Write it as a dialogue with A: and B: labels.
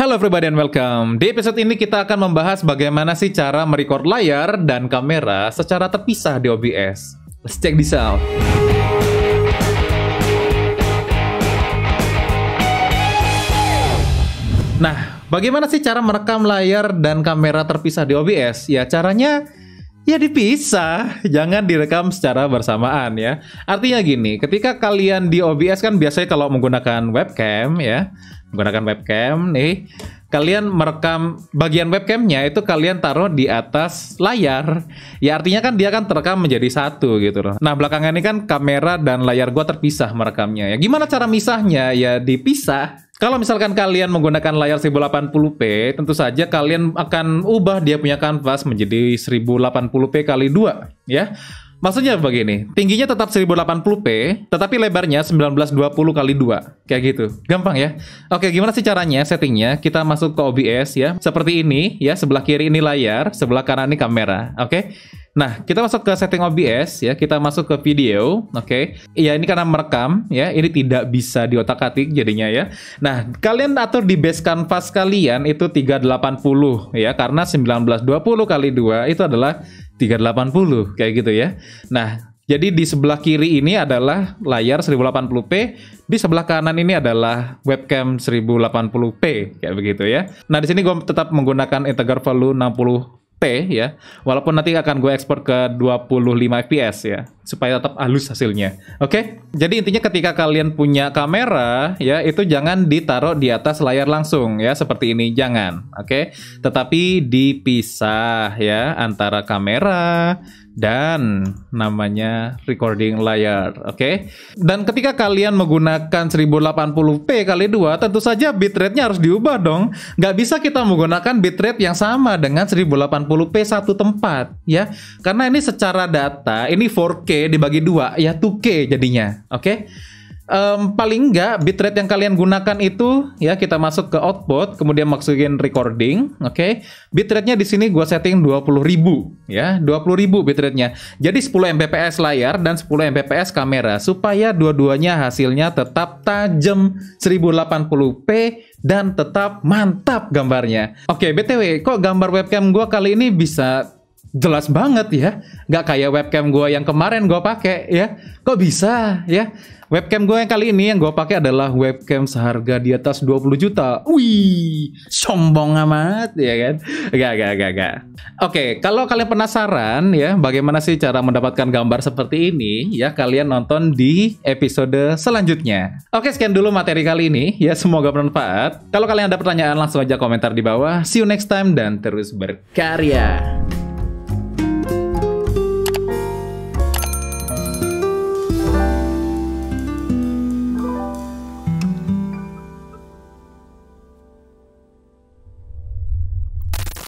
A: Hello everybody and welcome. Di episode ini kita akan membahas bagaimana sih cara merecord layar dan kamera secara terpisah di OBS. Let's check this out. Nah, bagaimana sih cara merekam layar dan kamera terpisah di OBS? Ya caranya ya dipisah, jangan direkam secara bersamaan ya. Artinya gini, ketika kalian di OBS kan biasanya kalau menggunakan webcam ya, menggunakan webcam nih, kalian merekam bagian webcamnya itu kalian taruh di atas layar. Ya artinya kan dia kan terekam menjadi satu gitu loh. Nah belakangan ini kan kamera dan layar gua terpisah merekamnya ya. Gimana cara misahnya? Ya dipisah kalau misalkan kalian menggunakan layar 1080p, tentu saja kalian akan ubah dia punya kanvas menjadi 1080p kali 2 ya. Maksudnya begini, tingginya tetap 1080p, tetapi lebarnya 1920 kali 2. Kayak gitu. Gampang ya. Oke, gimana sih caranya settingnya? Kita masuk ke OBS ya. Seperti ini ya, sebelah kiri ini layar, sebelah kanan ini kamera. Oke. Nah, kita masuk ke setting OBS ya, kita masuk ke video, oke. Ya, ini karena merekam ya, ini tidak bisa diotak-atik jadinya ya. Nah, kalian atur di base canvas kalian itu 380 ya, karena 1920 kali 2 itu adalah 380 kayak gitu ya. Nah, jadi di sebelah kiri ini adalah layar 1080p, di sebelah kanan ini adalah webcam 1080p kayak begitu ya. Nah, di sini gua tetap menggunakan integer value 60 T ya, walaupun nanti akan gue ekspor ke 25 fps ya, supaya tetap halus hasilnya. Oke, okay? jadi intinya ketika kalian punya kamera ya, itu jangan ditaruh di atas layar langsung ya, seperti ini jangan, oke? Okay? Tetapi dipisah ya antara kamera dan namanya recording layar, oke? Okay? Dan ketika kalian menggunakan 1080p kali dua, tentu saja bitrate-nya harus diubah dong. Nggak bisa kita menggunakan bitrate yang sama dengan 1080p satu tempat, ya. Karena ini secara data, ini 4K dibagi dua, ya 2K jadinya, oke? Okay? um, paling enggak bitrate yang kalian gunakan itu ya kita masuk ke output kemudian masukin recording oke okay? bitrate-nya di sini gua setting 20.000 ya 20.000 bitrate-nya jadi 10 Mbps layar dan 10 Mbps kamera supaya dua-duanya hasilnya tetap tajam 1080p dan tetap mantap gambarnya oke okay, BTW kok gambar webcam gua kali ini bisa jelas banget ya nggak kayak webcam gue yang kemarin gue pakai ya kok bisa ya webcam gue yang kali ini yang gue pakai adalah webcam seharga di atas 20 juta wih sombong amat ya kan gak gak gak gak oke kalau kalian penasaran ya bagaimana sih cara mendapatkan gambar seperti ini ya kalian nonton di episode selanjutnya oke sekian dulu materi kali ini ya semoga bermanfaat kalau kalian ada pertanyaan langsung aja komentar di bawah see you next time dan terus berkarya